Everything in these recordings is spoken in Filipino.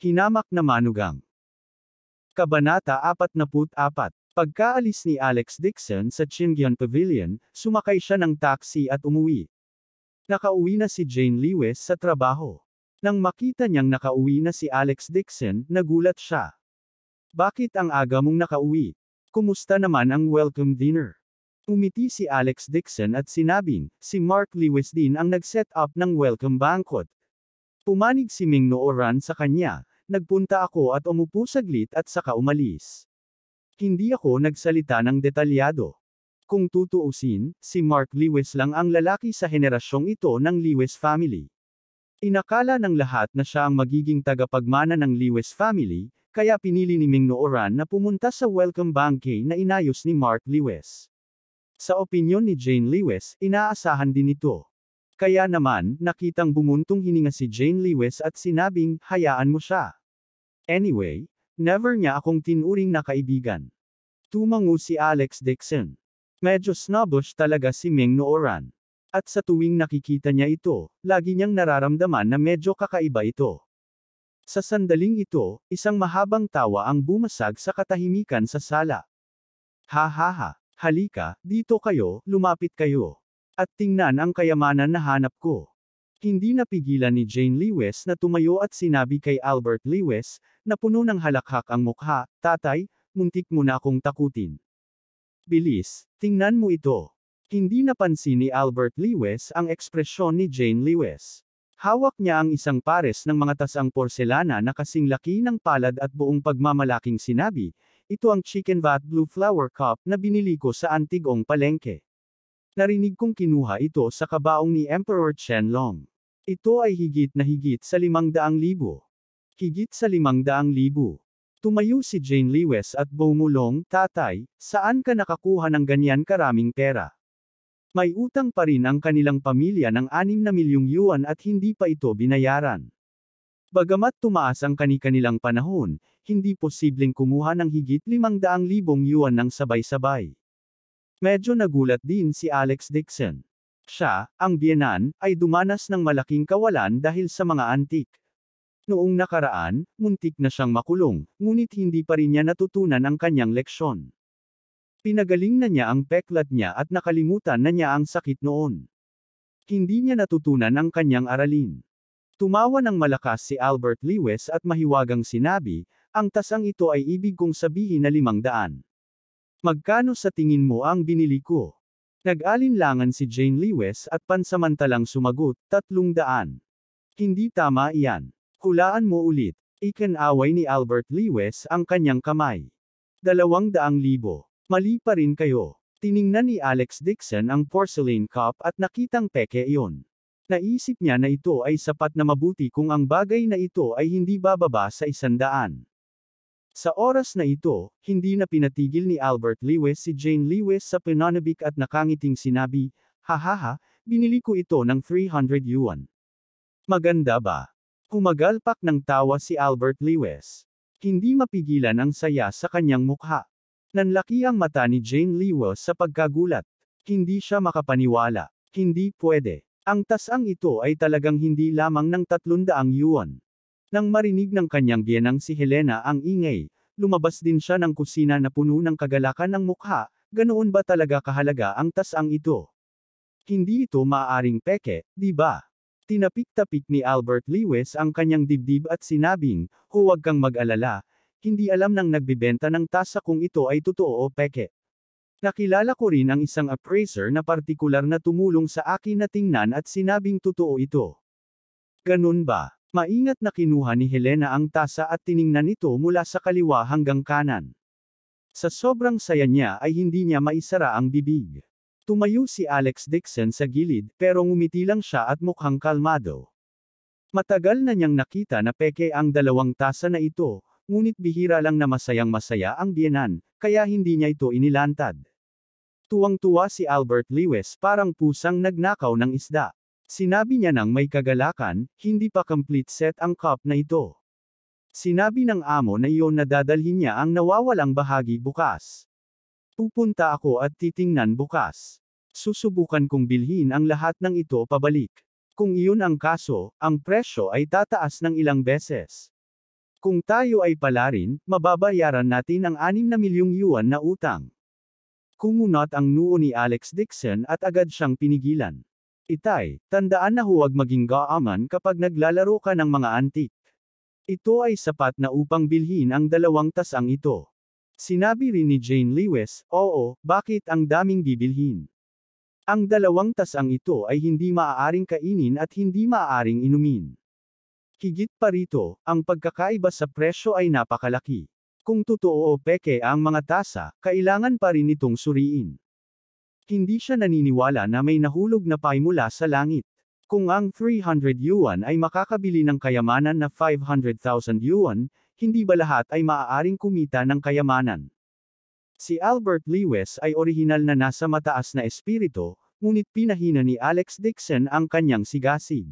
Hinamak na manugang. Kabanata 44. Pagkaalis ni Alex Dixon sa Chingyon Pavilion, sumakay siya ng taxi at umuwi. Nakauwi na si Jane Lewis sa trabaho. Nang makita niyang nakauwi na si Alex Dixon, nagulat siya. Bakit ang aga mong nakauwi? Kumusta naman ang welcome dinner? Umiti si Alex Dixon at sinabing, si Mark Lewis din ang nag-set up ng welcome banquet. Pumanig si Ming Nooran sa kanya, Nagpunta ako at umupo saglit at saka umalis. Hindi ako nagsalita ng detalyado. Kung tutuusin, si Mark Lewis lang ang lalaki sa henerasyong ito ng Lewis family. Inakala ng lahat na siya ang magiging tagapagmana ng Lewis family, kaya pinili ni Ming Nooran na pumunta sa welcome banquet na inayos ni Mark Lewis. Sa opinyon ni Jane Lewis, inaasahan din ito. Kaya naman, nakitang bumuntong hininga si Jane Lewis at sinabing, hayaan mo siya. Anyway, never niya akong tinuring na kaibigan. Tumango si Alex Dixon. Medyo snobbish talaga si Ming Nooran. At sa tuwing nakikita niya ito, lagi niyang nararamdaman na medyo kakaiba ito. Sa sandaling ito, isang mahabang tawa ang bumasag sa katahimikan sa sala. Ha ha ha, halika, dito kayo, lumapit kayo. At tingnan ang kayamanan na hanap ko. Hindi napigilan ni Jane Lewis na tumayo at sinabi kay Albert Lewis, na puno ng halakhak ang mukha, tatay, muntik mo na akong takutin. Bilis, tingnan mo ito. Hindi napansin ni Albert Lewis ang ekspresyon ni Jane Lewis. Hawak niya ang isang pares ng mga tasang porselana na kasing laki ng palad at buong pagmamalaking sinabi, ito ang chicken vat blue flower cup na binili ko sa antigong palengke. Narinig kong kinuha ito sa kabaong ni Emperor Chen Long. Ito ay higit na higit sa 500,000. Higit sa 500,000. Tumayo si Jane Lewis at bumulong, Tatay, saan ka nakakuha ng ganyan karaming pera? May utang pa rin ang kanilang pamilya ng 6 na milyong yuan at hindi pa ito binayaran. Bagamat tumaas ang kani-kanilang panahon, hindi posibleng kumuha ng higit 500,000 yuan ng sabay-sabay. Medyo nagulat din si Alex Dixon. Siya, ang Bienan, ay dumanas ng malaking kawalan dahil sa mga antik. Noong nakaraan, muntik na siyang makulong, ngunit hindi pa rin niya natutunan ang kanyang leksyon. Pinagaling na niya ang peklat niya at nakalimutan na niya ang sakit noon. Hindi niya natutunan ang kanyang aralin. Tumawa ng malakas si Albert Lewis at mahiwagang sinabi, ang tasang ito ay ibig kong sabihin na limang daan. Magkano sa tingin mo ang binili ko? Nag-alinlangan si Jane Lewis at pansamantalang sumagot, tatlong daan. Hindi tama iyan. Hulaan mo ulit. Ikanaway ni Albert Lewis ang kanyang kamay. Dalawang daang libo. Mali pa rin kayo. Tiningnan ni Alex Dixon ang porcelain cup at nakitang peke iyon. Naisip niya na ito ay sapat na mabuti kung ang bagay na ito ay hindi bababa sa isandaan. Sa oras na ito, hindi na pinatigil ni Albert Lewis si Jane Lewis sa pananabik at nakangiting sinabi, Hahaha, binili ko ito ng 300 yuan. Maganda ba? Kumagalpak ng tawa si Albert Lewis. Hindi mapigilan ang saya sa kanyang mukha. Nanlaki ang mata ni Jane Lewis sa pagkagulat. Hindi siya makapaniwala. Hindi pwede. Ang tasang ito ay talagang hindi lamang ng 300 yuan. Nang marinig ng kanyang biyanang si Helena ang ingay, lumabas din siya ng kusina na puno ng kagalakan ng mukha, ganoon ba talaga kahalaga ang tasang ito? Hindi ito maaaring peke, di ba? Tinapik-tapik ni Albert Lewis ang kanyang dibdib at sinabing, huwag kang mag-alala, hindi alam nang nagbibenta ng tasa kung ito ay totoo o peke. Nakilala ko rin ang isang appraiser na partikular na tumulong sa akin na tingnan at sinabing totoo ito. Ganun ba? Maingat na kinuha ni Helena ang tasa at tiningnan ito mula sa kaliwa hanggang kanan. Sa sobrang saya niya ay hindi niya maisara ang bibig. Tumayo si Alex Dixon sa gilid pero ngumiti lang siya at mukhang kalmado. Matagal na niyang nakita na peke ang dalawang tasa na ito, ngunit bihira lang na masayang masaya ang bienan, kaya hindi niya ito inilantad. Tuwang-tuwa si Albert Lewis parang pusang nagnakaw ng isda. Sinabi niya nang may kagalakan, hindi pa complete set ang cup na ito. Sinabi ng amo na iyon na dadalhin niya ang nawawalang bahagi bukas. Pupunta ako at titingnan bukas. Susubukan kong bilhin ang lahat ng ito pabalik. Kung iyon ang kaso, ang presyo ay tataas ng ilang beses. Kung tayo ay palarin, mababayaran natin ang 6 na milyong yuan na utang. Kumunot ang noo ni Alex Dixon at agad siyang pinigilan. Itay, tandaan na huwag maging gaaman kapag naglalaro ka ng mga antik. Ito ay sapat na upang bilhin ang dalawang tasang ito. Sinabi rin ni Jane Lewis, oo, bakit ang daming bibilhin? Ang dalawang tasang ito ay hindi maaaring kainin at hindi maaaring inumin. Higit pa rito, ang pagkakaiba sa presyo ay napakalaki. Kung totoo o peke ang mga tasa, kailangan pa rin itong suriin hindi siya naniniwala na may nahulog na pie mula sa langit. Kung ang 300 yuan ay makakabili ng kayamanan na 500,000 yuan, hindi ba lahat ay maaaring kumita ng kayamanan? Si Albert Lewis ay orihinal na nasa mataas na espirito, ngunit pinahina ni Alex Dixon ang kanyang sigasig.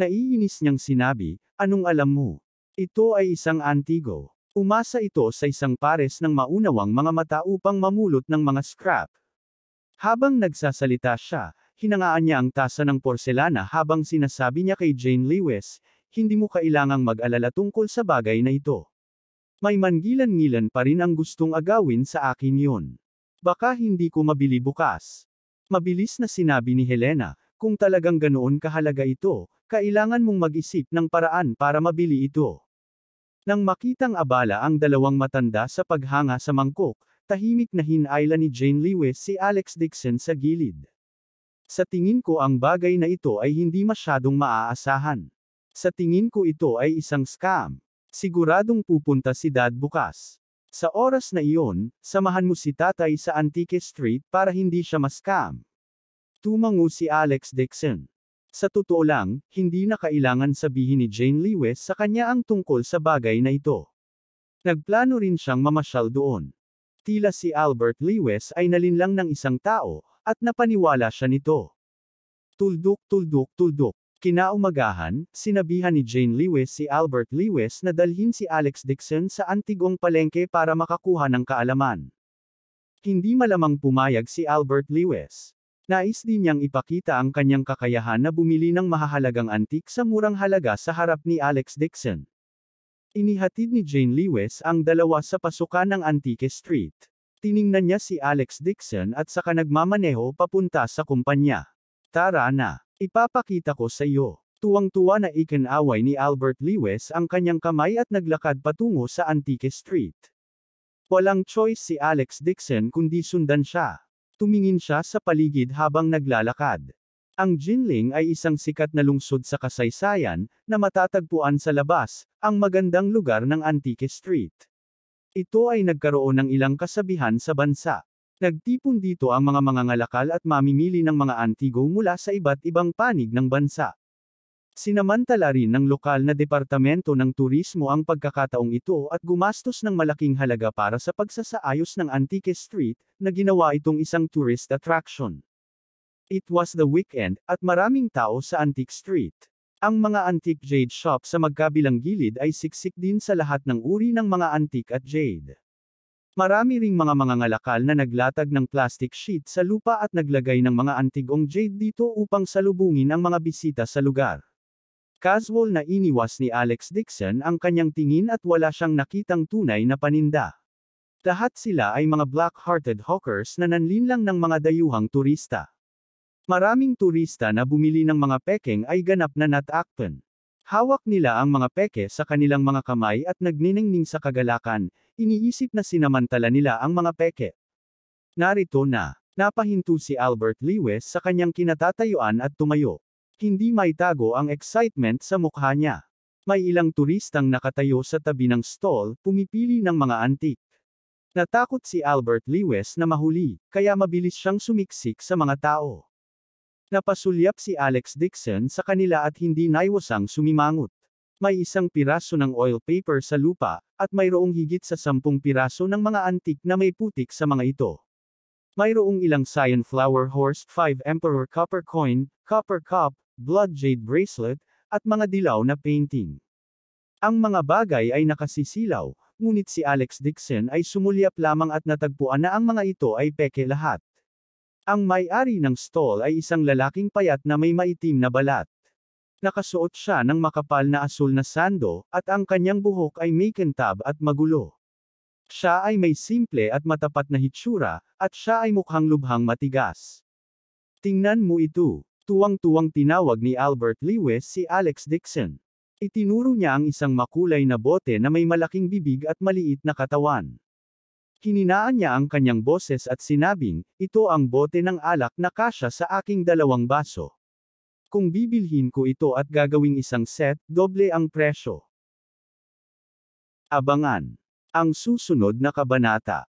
Naiinis niyang sinabi, anong alam mo? Ito ay isang antigo. Umasa ito sa isang pares ng maunawang mga mata upang mamulot ng mga scrap, habang nagsasalita siya, hinangaan niya ang tasa ng porselana habang sinasabi niya kay Jane Lewis, hindi mo kailangang mag-alala tungkol sa bagay na ito. May mangilan-ngilan pa rin ang gustong agawin sa akin yon. Baka hindi ko mabili bukas. Mabilis na sinabi ni Helena, kung talagang ganoon kahalaga ito, kailangan mong mag-isip ng paraan para mabili ito. Nang makitang abala ang dalawang matanda sa paghanga sa mangkok, Tahimik na hinayla ni Jane Lewis si Alex Dixon sa gilid. Sa tingin ko ang bagay na ito ay hindi masyadong maaasahan. Sa tingin ko ito ay isang scam. Siguradong pupunta si dad bukas. Sa oras na iyon, samahan mo si tatay sa Antique Street para hindi siya ma-scam. Tumango si Alex Dixon. Sa totoo lang, hindi na kailangan sabihin ni Jane Lewis sa kanya ang tungkol sa bagay na ito. Nagplano rin siyang mamasyal doon. Tila si Albert Lewis ay nalinlang ng isang tao, at napaniwala siya nito. Tuldok tuldok tuldok. Kinaumagahan, sinabihan ni Jane Lewis si Albert Lewis na dalhin si Alex Dixon sa antigong palengke para makakuha ng kaalaman. Hindi malamang pumayag si Albert Lewis. Nais din niyang ipakita ang kanyang kakayahan na bumili ng mahahalagang antik sa murang halaga sa harap ni Alex Dixon. Inihatid ni Jane Lewis ang dalawa sa pasukan ng Antique Street. Tiningnan niya si Alex Dixon at saka nagmamaneho papunta sa kumpanya. Tara na, ipapakita ko sa iyo. Tuwang-tuwa na ikinaway ni Albert Lewis ang kanyang kamay at naglakad patungo sa Antique Street. Walang choice si Alex Dixon kundi sundan siya. Tumingin siya sa paligid habang naglalakad. Ang Jinling ay isang sikat na lungsod sa kasaysayan, na matatagpuan sa labas, ang magandang lugar ng Antique Street. Ito ay nagkaroon ng ilang kasabihan sa bansa. Nagtipon dito ang mga mangangalakal at mamimili ng mga antigo mula sa iba't ibang panig ng bansa. Sinamantala rin ng lokal na departamento ng turismo ang pagkakataong ito at gumastos ng malaking halaga para sa pagsasaayos ng Antique Street, na ginawa itong isang tourist attraction. It was the weekend, at maraming tao sa Antique Street. Ang mga antique jade shop sa magkabilang gilid ay siksik din sa lahat ng uri ng mga antique at jade. Marami ring mga mangangalakal na naglatag ng plastic sheet sa lupa at naglagay ng mga antigong jade dito upang salubungin ang mga bisita sa lugar. Casual na iniwas ni Alex Dixon ang kanyang tingin at wala siyang nakitang tunay na paninda. Lahat sila ay mga black-hearted hawkers na nanlinlang ng mga dayuhang turista. Maraming turista na bumili ng mga pekeng ay ganap na natakpan. Hawak nila ang mga peke sa kanilang mga kamay at nagniningning sa kagalakan, iniisip na sinamantala nila ang mga peke. Narito na, napahinto si Albert Lewis sa kanyang kinatatayuan at tumayo. Hindi maitago ang excitement sa mukha niya. May ilang turistang nakatayo sa tabi ng stall, pumipili ng mga antik. Natakot si Albert Lewis na mahuli, kaya mabilis siyang sumiksik sa mga tao. Napasulyap si Alex Dixon sa kanila at hindi naiwasang sumimangot. May isang piraso ng oil paper sa lupa, at mayroong higit sa sampung piraso ng mga antik na may putik sa mga ito. Mayroong ilang cyan flower horse, 5 emperor copper coin, copper cup, blood jade bracelet, at mga dilaw na painting. Ang mga bagay ay nakasisilaw, ngunit si Alex Dixon ay sumulyap lamang at natagpuan na ang mga ito ay peke lahat. Ang may-ari ng stall ay isang lalaking payat na may maitim na balat. Nakasuot siya ng makapal na asul na sando, at ang kanyang buhok ay may kentab at magulo. Siya ay may simple at matapat na hitsura, at siya ay mukhang lubhang matigas. Tingnan mo ito. Tuwang-tuwang tinawag ni Albert Lewis si Alex Dixon. Itinuro niya ang isang makulay na bote na may malaking bibig at maliit na katawan. Kininaan niya ang kanyang boses at sinabing, ito ang bote ng alak na kasya sa aking dalawang baso. Kung bibilhin ko ito at gagawing isang set, doble ang presyo. Abangan. Ang susunod na kabanata.